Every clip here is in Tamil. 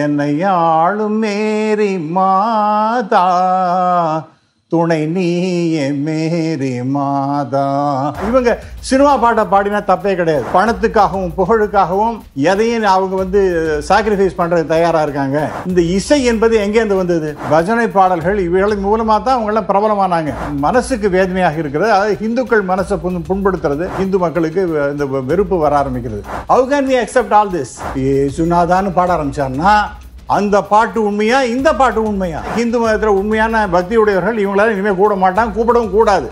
என்னை ஆளும் மேரி மாதா துணை நீயே மேரி மாதா இவங்க சினிமா பாட்டை பாடினா தப்பே கிடையாது பணத்துக்காகவும் புகழுக்காகவும் எதையும் அவங்க வந்து சாக்ரிஃபைஸ் பண்ணுறது தயாராக இருக்காங்க இந்த இசை என்பது எங்கேருந்து வந்தது பஜனை பாடல்கள் இவைகளின் மூலமாக தான் அவங்களாம் பிரபலமானாங்க மனசுக்கு வேதனையாக இருக்கிறது அதாவது இந்துக்கள் மனசை புண் புண்படுத்துறது இந்து மக்களுக்கு இந்த வெறுப்பு வர ஆரம்பிக்கிறது how can we accept all this ஏசுநாதான்னு பாட ஆரம்பிச்சார்னா அந்த பாட்டு உண்மையா இந்த பாட்டு உண்மையா இந்து மதத்தில் உண்மையான பக்தி உடையவர்கள் இவங்களால இனிமேல் கூட மாட்டான் கூப்பிடவும் கூடாது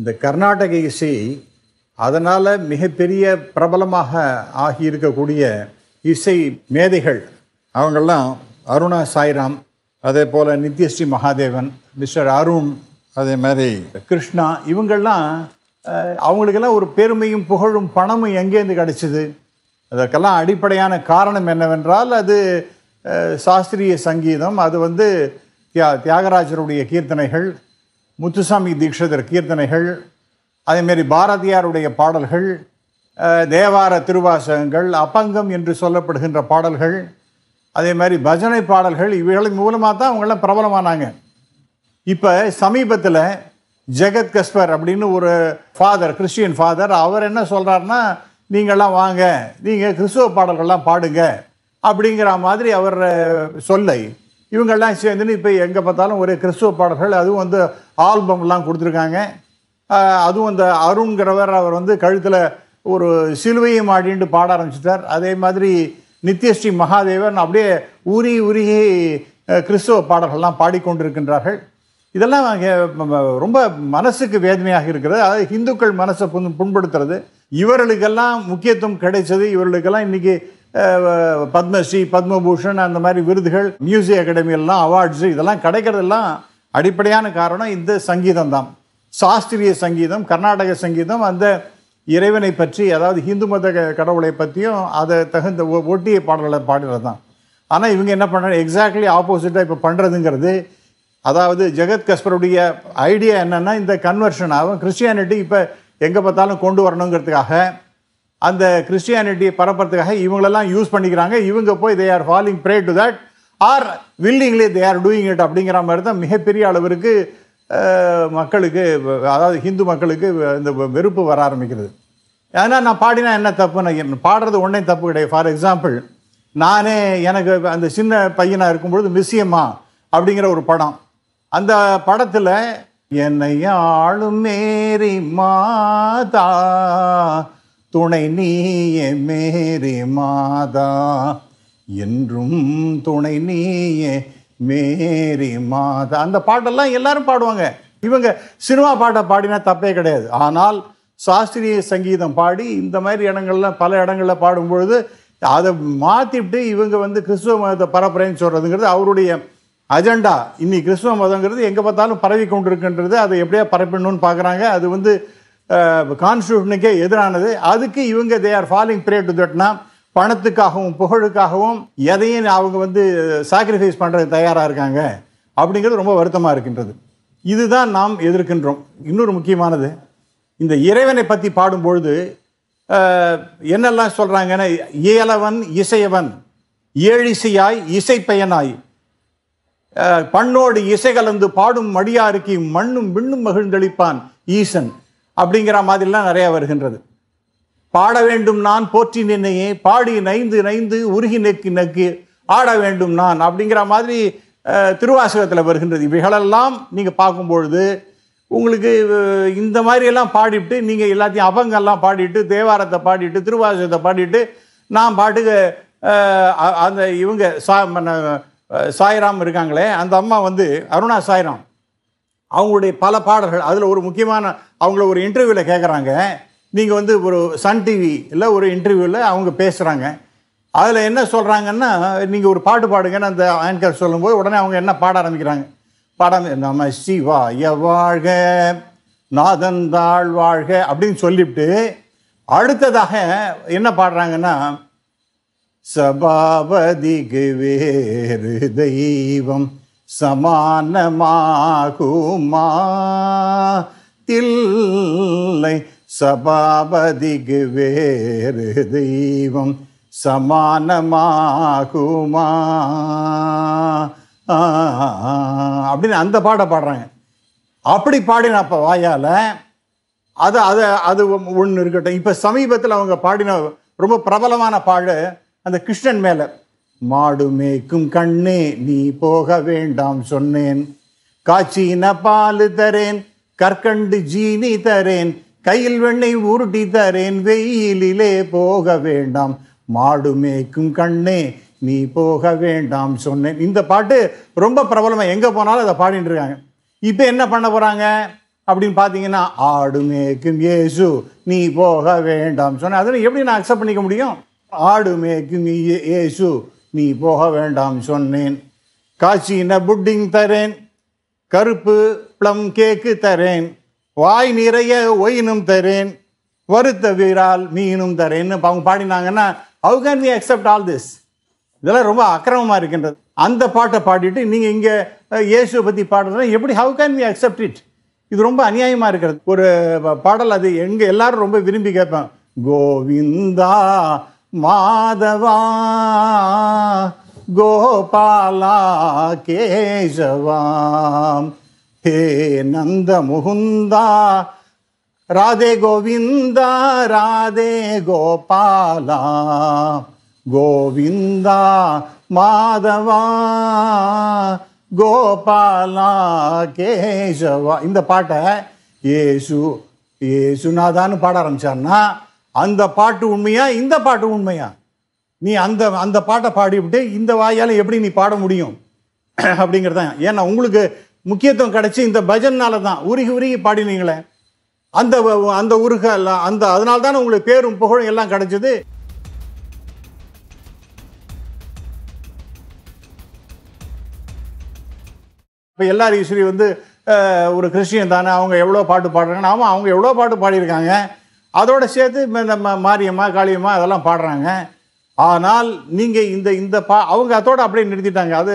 இந்த கர்நாடக இசை அதனால் மிகப்பெரிய பிரபலமாக ஆகியிருக்கக்கூடிய இசை மேதைகள் அவங்கள்லாம் அருணா சாய்ராம் அதே போல் நித்யஸ்ரீ மகாதேவன் மிஸ்டர் அருண் அதே மாதிரி கிருஷ்ணா இவங்கள்லாம் அவங்களுக்கெல்லாம் ஒரு பெருமையும் புகழும் பணமும் எங்கேருந்து கிடச்சிது அதற்கெல்லாம் அடிப்படையான காரணம் என்னவென்றால் அது சாஸ்திரிய சங்கீதம் அது வந்து தியா தியாகராஜருடைய கீர்த்தனைகள் முத்துசாமி தீட்சிதர் கீர்த்தனைகள் அதேமாரி பாரதியாருடைய பாடல்கள் தேவார திருவாசகங்கள் அபங்கம் என்று சொல்லப்படுகின்ற பாடல்கள் அதே மாதிரி பஜனை பாடல்கள் இவைகளின் மூலமாக தான் அவங்களாம் பிரபலமானாங்க இப்போ சமீபத்தில் ஜெகத் கஸ்பர் அப்படின்னு ஒரு ஃபாதர் கிறிஸ்டியன் ஃபாதர் அவர் என்ன சொல்கிறாருன்னா நீங்கள்லாம் வாங்க நீங்கள் கிறிஸ்துவ பாடல்கள்லாம் பாடுங்க அப்படிங்கிற மாதிரி அவர் சொல்லை இவங்கெல்லாம் சேர்ந்துன்னு இப்போ எங்கே பார்த்தாலும் ஒரே கிறிஸ்துவ பாடல்கள் அதுவும் வந்து ஆல்பம்லாம் கொடுத்துருக்காங்க அதுவும் அந்த அருண்கிறவர் அவர் வந்து கழுத்தில் ஒரு சிலுவையும் ஆடின்ட்டு பாட ஆரம்பிச்சிட்டார் அதே மாதிரி நித்யஸ்ரீ மகாதேவன் அப்படியே உரி உருகி கிறிஸ்தவ பாடல்கள்லாம் பாடிக்கொண்டிருக்கின்றார்கள் இதெல்லாம் ரொம்ப மனசுக்கு வேதனையாக இருக்கிறது அதாவது இந்துக்கள் மனசை புண் புண்படுத்துறது இவர்களுக்கெல்லாம் முக்கியத்துவம் கிடைச்சது இவர்களுக்கெல்லாம் இன்றைக்கி பத்மஸ்ரீ பத்மபூஷன் அந்த மாதிரி விருதுகள் மியூசிக் அகாடமியெல்லாம் அவார்ட்ஸு இதெல்லாம் கிடைக்கிறதெல்லாம் அடிப்படையான காரணம் இந்த சங்கீதம் தான் சாஸ்திரிய சங்கீதம் கர்நாடக சங்கீதம் அந்த இறைவனை பற்றி அதாவது ஹிந்து மத கடவுளை பற்றியும் அதை தகுந்த ஒட்டிய பாடல்களை பாடுறது தான் ஆனால் இவங்க என்ன பண்ணுறாங்க எக்ஸாக்ட்லி ஆப்போசிட்டாக இப்போ பண்ணுறதுங்கிறது அதாவது ஜெகத் கஸ்பருடைய ஐடியா என்னென்னா இந்த கன்வர்ஷன் ஆகும் கிறிஸ்டியானிட்டி இப்போ எங்கே பார்த்தாலும் கொண்டு வரணுங்கிறதுக்காக அந்த கிறிஸ்டியானிட்டியை பரப்புறதுக்காக இவங்களெல்லாம் யூஸ் பண்ணிக்கிறாங்க இவங்க போய் they are falling prey to that are willingly they are doing it அப்படிங்கிற மாதிரி தான் மிகப்பெரிய அளவிற்கு மக்களுக்கு அதாவது ஹிந்து மக்களுக்கு இந்த வெறுப்பு வர ஆரம்பிக்கிறது ஏன்னா நான் பாடினா என்ன நான் பாடுறது ஒன்றே தப்பு கிடையாது ஃபார் எக்ஸாம்பிள் நானே எனக்கு அந்த சின்ன பையனாக இருக்கும்பொழுது மிஸ்யம்மா அப்படிங்கிற ஒரு படம் அந்த படத்தில் என்னை ஆளும் மேரி மாதா துணை நீயே மேரி மாதா என்றும் துணை நீயே மேரி மாதா அந்த பாட்டெல்லாம் எல்லாரும் பாடுவாங்க இவங்க சினிமா பாட்டை பாடினா தப்பே கிடையாது ஆனால் சாஸ்திரிய சங்கீதம் பாடி இந்த மாதிரி இடங்கள்லாம் பல இடங்களில் பாடும்பொழுது அதை மாற்றிட்டு இவங்க வந்து கிறிஸ்துவ மதத்தை பரப்புறேன்னு சொல்கிறதுங்கிறது அவருடைய அஜெண்டா இன்னி கிறிஸ்துவ மதங்கிறது எங்கே பார்த்தாலும் பரவி கொண்டிருக்குன்றது அதை எப்படியா பரப்பிடணும்னு பார்க்குறாங்க அது வந்து கான்ஸ்டியூஷனுக்கே எதிரானது அதுக்கு இவங்க they are falling prey to தட்னா பணத்துக்காகவும் புகழுக்காகவும் எதையும் அவங்க வந்து சாக்ரிஃபைஸ் பண்ணுறது தயாராக இருக்காங்க அப்படிங்கிறது ரொம்ப வருத்தமாக இருக்கின்றது இதுதான் நாம் எதிர்க்கின்றோம் இன்னொரு முக்கியமானது இந்த இறைவனை பற்றி பாடும்பொழுது என்னெல்லாம் சொல்கிறாங்கன்னா இயலவன் இசையவன் ஏழிசையாய் இசைப்பயனாய் பண்ணோடு இசை கலந்து பாடும் மடியாருக்கு மண்ணும் விண்ணும் மகிழ்ந்தளிப்பான் ஈசன் அப்படிங்கிற மாதிரிலாம் நிறையா வருகின்றது பாட வேண்டும் நான் போற்றி நின்னையே பாடி நைந்து நைந்து உருகி நெக்கு நக்கு ஆட வேண்டும் நான் அப்படிங்கிற மாதிரி திருவாசகத்தில் வருகின்றது இவைகளெல்லாம் நீங்கள் பார்க்கும்பொழுது உங்களுக்கு இந்த மாதிரியெல்லாம் பாடிட்டு நீங்கள் எல்லாத்தையும் அபங்கெல்லாம் பாடிட்டு தேவாரத்தை பாடிட்டு திருவாசகத்தை பாடிட்டு நான் பாட்டுக்கு அந்த இவங்க சா சாய்ராம் இருக்காங்களே அந்த அம்மா வந்து அருணா சாய்ராம் அவங்களுடைய பல பாடல்கள் அதில் ஒரு முக்கியமான அவங்கள ஒரு இன்டர்வியூவில் கேட்குறாங்க நீங்கள் வந்து ஒரு சன் டிவி இல்லை ஒரு இன்டர்வியூவில் அவங்க பேசுகிறாங்க அதில் என்ன சொல்கிறாங்கன்னா நீங்கள் ஒரு பாட்டு பாடுங்கன்னு அந்த ஆங்கர் சொல்லும்போது உடனே அவங்க என்ன பாட ஆரம்பிக்கிறாங்க பாடம் நம்ம சிவா வாழ்க நாதந்தாள் வாழ்க அப்படின்னு சொல்லிவிட்டு அடுத்ததாக என்ன பாடுறாங்கன்னா சபாபதிக்கு வேறு தெய்வம் சமானமாகுமா தில்லை சபாபதிக்கு வேறு தெய்வம் சமானமாகுமா அப்படின்னு அந்த பாட்டை பாடுறாங்க அப்படி பாடின அப்போ வாயால் அது அது அது ஒன்று இருக்கட்டும் இப்போ சமீபத்தில் அவங்க பாடின ரொம்ப பிரபலமான பாடு அந்த கிருஷ்ணன் மேலே மாடு மேய்க்கும் கண்ணே நீ போக வேண்டாம் சொன்னேன் காய்ச்சின பால் தரேன் கற்கண்டு ஜீனி தரேன் கையில் வெண்ணை உருட்டி தரேன் வெயிலிலே போக வேண்டாம் மாடு மேய்க்கும் கண்ணே நீ போக வேண்டாம் சொன்னேன் இந்த பாட்டு ரொம்ப பிரபலமாக எங்கே போனாலும் அதை பாடிட்டு இருக்காங்க இப்போ என்ன பண்ண போகிறாங்க அப்படின்னு பார்த்தீங்கன்னா ஆடு மேய்க்கும் ஏசு நீ போக வேண்டாம் சொன்னேன் அதில் எப்படி நான் அக்செப்ட் பண்ணிக்க முடியும் ஆடு மேய்க்கும் ஏசு நீ போக வேண்டாம் சொன்னேன் காசின புட்டிங் தரேன் கருப்பு ப்ளம் கேக்கு தரேன் வாய் நிறைய ஒயினும் தரேன் வருத்த வீரால் மீனும் தரேன்னு அவங்க பாடினாங்கன்னா how can we accept all this இதெல்லாம் ரொம்ப அக்கிரமமாக இருக்கின்றது அந்த பாட்டை பாடிட்டு நீங்கள் இங்கே இயேசுவை பற்றி பாடுறது எப்படி how can we accept it இது ரொம்ப அநியாயமாக இருக்கிறது ஒரு பாடல் அது எங்கே எல்லாரும் ரொம்ப விரும்பி கேட்பேன் கோவிந்தா மாதவா கோபாலா கேசவாம் ஹே நந்த முகுந்தா ராதே கோவிந்தா ராதே கோபாலா கோவிந்தா மாதவா கோபாலா கேசவா இந்த பாட்டை ஏசு ஏசுநாதான்னு பாட ஆரம்பிச்சார்னா அந்த பாட்டு உண்மையா இந்த பாட்டு உண்மையா நீ அந்த அந்த பாட்டை பாடிவிட்டு இந்த வாயால் எப்படி நீ பாட முடியும் அப்படிங்கிறது தான் ஏன்னா உங்களுக்கு முக்கியத்துவம் கிடச்சி இந்த பஜன்னால தான் உருகி உருகி பாடினீங்களே அந்த அந்த உருக அந்த அதனால தானே உங்களுக்கு பேரும் புகழும் எல்லாம் கிடச்சிது இப்போ எல்லார் ஈஸ்வரி வந்து ஒரு கிறிஸ்டியன் தானே அவங்க எவ்வளோ பாட்டு பாடுறாங்க ஆமாம் அவங்க எவ்வளோ பாட்டு பாடியிருக்காங்க அதோடு சேர்த்து இந்த மாரியம்மா காளியம்மா அதெல்லாம் பாடுறாங்க ஆனால் நீங்கள் இந்த இந்த பா அவங்க அதோடு அப்படியே நிறுத்திட்டாங்க அது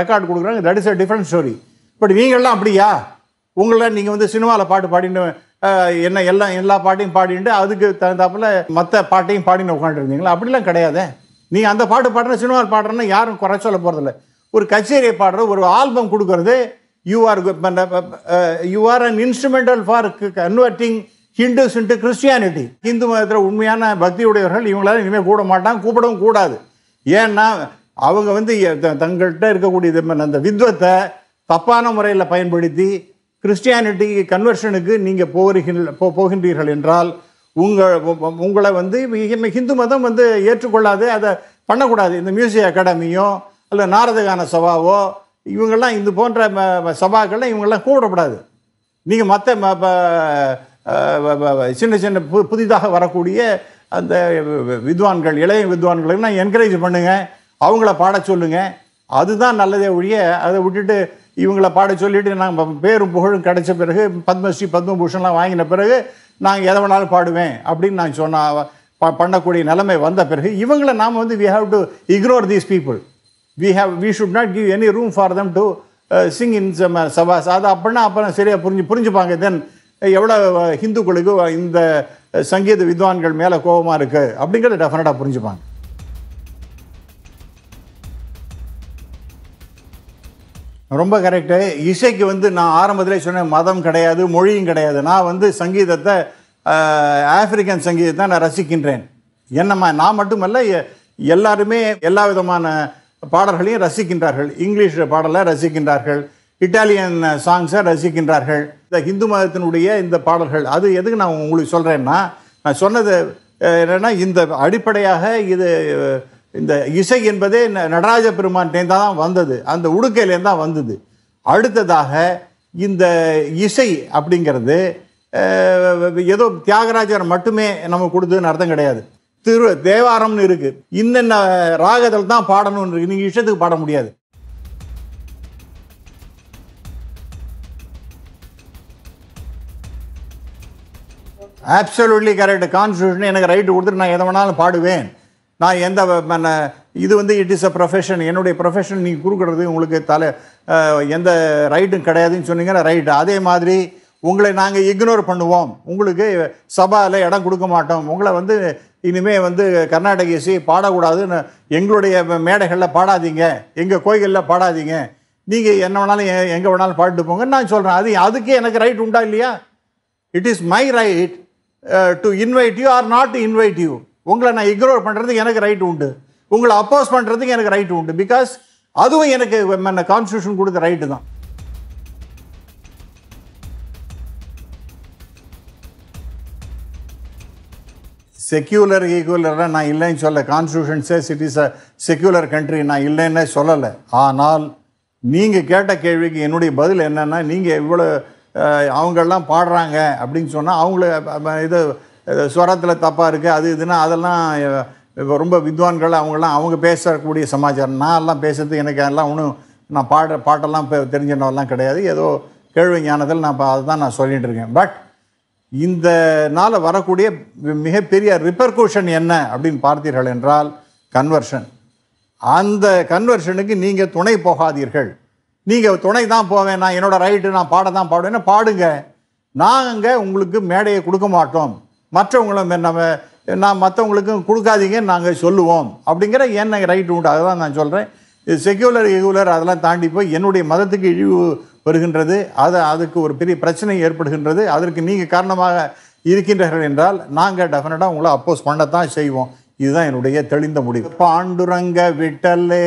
ரெக்கார்டு கொடுக்குறாங்க that is a different story but நீங்கள்லாம் அப்படியா உங்களை நீங்கள் வந்து சினிமாவில் பாட்டு பாடின்னு என்ன எல்லாம் எல்லா பாட்டையும் பாடிட்டு அதுக்கு தகுந்தாப்பில் மற்ற பாட்டையும் பாடின்னு உட்காந்துருந்தீங்களா அப்படிலாம் கிடையாது நீங்கள் அந்த பாட்டு பாடுற சினிமாவில் பாடுறேன்னா யாரும் குறை சொல்ல போகிறதில்ல ஒரு கச்சேரியை பாடுற ஒரு ஆல்பம் கொடுக்கறது you are you are an instrumental for converting Hindus into Christianity Hindu மதத்தில் உண்மையான பக்தி உடையவர்கள் இவங்களால இனிமேல் கூட மாட்டாங்க கூப்பிடவும் கூடாது ஏன்னா அவங்க வந்து தங்கள்கிட்ட இருக்கக்கூடியது அந்த வித்வத்தை தப்பான முறையில் பயன்படுத்தி கிறிஸ்டியானிட்டி கன்வர்ஷனுக்கு நீங்கள் போகிறீர்கள் போ போகின்றீர்கள் என்றால் உங்கள் உங்களை வந்து ஹிந்து மதம் வந்து ஏற்றுக்கொள்ளாது அதை பண்ணக்கூடாது இந்த மியூசிக் அகாடமியோ இல்லை நாரதகான சபாவோ இவங்கெல்லாம் இது போன்ற சபாக்கள்லாம் இவங்கெல்லாம் கூடக்கூடாது நீங்கள் மற்ற சின்ன சின்ன பு புதிதாக வரக்கூடிய அந்த வித்வான்கள் இளைய நான் என்கரேஜ் பண்ணுங்கள் அவங்கள பாட சொல்லுங்கள் அதுதான் நல்லதே ஒழிய அதை விட்டுட்டு இவங்களை பாட சொல்லிட்டு நாங்கள் பேரும் புகழும் கிடைச்ச பிறகு பத்மஸ்ரீ பத்மபூஷன்லாம் வாங்கின பிறகு நாங்கள் எதை வேணாலும் பாடுவேன் அப்படின்னு நான் சொன்ன பண்ணக்கூடிய நிலைமை வந்த பிறகு இவங்களை நாம் வந்து we have to ignore these people we have we should not give any room for them to sing in சபாஸ் அது அப்படின்னா அப்புறம் சரியாக புரிஞ்சு புரிஞ்சுப்பாங்க தென் எவ்வளோ ஹிந்துக்களுக்கு இந்த சங்கீத வித்வான்கள் மேலே கோபமாக இருக்குது அப்படிங்கிறத டெஃபினட்டாக புரிஞ்சுப்பாங்க ரொம்ப கரெக்டு இசைக்கு வந்து நான் ஆரம்பத்தில் சொன்னேன் மதம் கிடையாது மொழியும் கிடையாது நான் வந்து சங்கீதத்தை ஆப்பிரிக்கன் சங்கீதத்தை நான் ரசிக்கின்றேன் என்னம்மா நான் மட்டுமல்ல எல்லாருமே எல்லா விதமான பாடல்களையும் ரசிக்கின்றார்கள் இங்கிலீஷ் பாடலை ரசிக்கின்றார்கள் இட்டாலியன் சாங்ஸை ரசிக்கின்றார்கள் இந்த ஹிந்து மதத்தினுடைய இந்த பாடல்கள் அது எதுக்கு நான் உங்களுக்கு சொல்கிறேன்னா நான் சொன்னது என்னென்னா இந்த அடிப்படையாக இது இந்த இசை என்பதே நடராஜ பெருமான்கிட்டேருந்து தான் வந்தது அந்த உடுக்கையிலேருந்து தான் வந்தது அடுத்ததாக இந்த இசை அப்படிங்கிறது ஏதோ தியாகராஜர் மட்டுமே நம்ம கொடுத்ததுன்னு அர்த்தம் கிடையாது திரு தேவாரம்னு இருக்குது இன்னென்ன ராகத்தில் தான் பாடணும்னு இருக்குது நீங்கள் இஷ்டத்துக்கு பாட முடியாது ஆப்சல்யூட்லி கரெக்ட் கான்ஸ்டியூஷன் எனக்கு ரைட்டு கொடுத்துட்டு நான் எதை வேணாலும் பாடுவேன் நான் எந்த இது வந்து இட் இஸ் அ ப்ரொஃபஷன் என்னுடைய ப்ரொஃபஷன் நீங்கள் கொடுக்குறது உங்களுக்கு தலை எந்த ரைட்டும் கிடையாதுன்னு சொன்னீங்கன்னா ரைட்டு அதே மாதிரி உங்களை நாங்கள் இக்னோர் பண்ணுவோம் உங்களுக்கு சபாவில் இடம் கொடுக்க மாட்டோம் உங்களை வந்து இனிமேல் வந்து கர்நாடக இசை பாடக்கூடாதுன்னு எங்களுடைய மேடைகளில் பாடாதீங்க எங்கள் கோயிலில் பாடாதீங்க நீங்கள் என்ன வேணாலும் எங்கே வேணாலும் பாடிட்டு போங்கன்னு நான் சொல்கிறேன் அது அதுக்கே எனக்கு ரைட் உண்டா இல்லையா it is my right to invite you are not to invite you உங்களை நான் இக்னோர் பண்ணுறதுக்கு எனக்கு ரைட் உண்டு உங்களை அப்போஸ் பண்ணுறதுக்கு எனக்கு ரைட் உண்டு பிகாஸ் அதுவும் எனக்கு கான்ஸ்டியூஷன் கொடுத்த ரைட்டு தான் செக்யூலர் ஈக்குவலராக நான் இல்லைன்னு சொல்ல கான்ஸ்டியூஷன்ஸே சிட்டிஸ் செக்யூலர் கண்ட்ரி நான் இல்லைன்னே சொல்லலை ஆனால் நீங்கள் கேட்ட கேள்விக்கு என்னுடைய பதில் என்னென்னா நீங்கள் இவ்வளோ அவங்கெல்லாம் பாடுறாங்க அப்படின்னு சொன்னால் அவங்கள இது ஸ்வரத்தில் தப்பாக இருக்குது அது இதுன்னா அதெல்லாம் இப்போ ரொம்ப வித்வான்கள் அவங்கெல்லாம் அவங்க பேசக்கூடிய சமாச்சாரம் நான் எல்லாம் பேசுறது எனக்கு எல்லாம் ஒன்றும் நான் பாடுற பாட்டெல்லாம் இப்போ தெரிஞ்சவெல்லாம் கிடையாது ஏதோ கேள்வி ஞானத்தில் நான் இப்போ அதை தான் நான் சொல்லிகிட்டு இருக்கேன் பட் இந்த நாள் வரக்கூடிய மிகப்பெரிய ரிப்பர்கூஷன் என்ன அப்படின்னு பார்த்தீர்கள் என்றால் கன்வர்ஷன் அந்த கன்வர்ஷனுக்கு நீங்கள் துணை போகாதீர்கள் நீங்கள் துணை தான் போவேன் நான் என்னோடய ரைட்டு நான் பாட தான் பாடுவேன்னா பாடுங்க நாங்கள் உங்களுக்கு மேடையை கொடுக்க மாட்டோம் மற்றவங்களும் நம்ம நான் மற்றவங்களுக்கும் கொடுக்காதீங்க நாங்கள் சொல்லுவோம் அப்படிங்கிற என்ன ரைட் உண்டு அதுதான் நான் சொல்கிறேன் செக்யூலர் ரெகுலர் அதெல்லாம் தாண்டி போய் என்னுடைய மதத்துக்கு இழிவு வருகின்றது அதை அதுக்கு ஒரு பெரிய பிரச்சனை ஏற்படுகின்றது அதற்கு நீங்கள் காரணமாக இருக்கின்றீர்கள் என்றால் நாங்கள் டெஃபினட்டாக உங்களை அப்போஸ் பண்ணத்தான் செய்வோம் இதுதான் என்னுடைய தெளிந்த முடிவு பாண்டுரங்க விட்டலே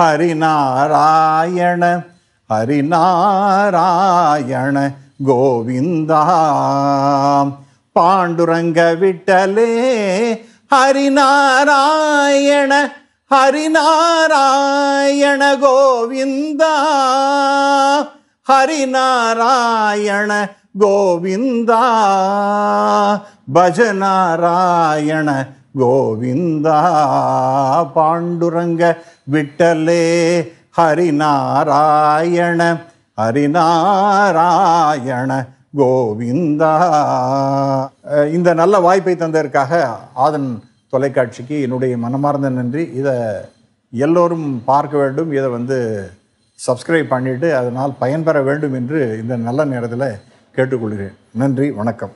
ஹரிநாராயண ஹரிநாராயண கோவிந்தா பாண்டுரங்க விட்டலே ஹரிநாராயண ஹரிநாராயண கோவிந்தா ஹரிநாராயண கோவிந்தா பஜநாராயண கோவிந்தா பாண்டுரங்க விட்டலே ஹரிநாராயண ஹரிநாராயண கோவிந்தா இந்த நல்ல வாய்ப்பை தந்ததற்காக ஆதன் தொலைக்காட்சிக்கு என்னுடைய மனமார்ந்த நன்றி இதை எல்லோரும் பார்க்க வேண்டும் இதை வந்து சப்ஸ்கிரைப் பண்ணிவிட்டு அதனால் பயன்பெற வேண்டும் என்று இந்த நல்ல நேரத்தில் கேட்டுக்கொள்கிறேன் நன்றி வணக்கம்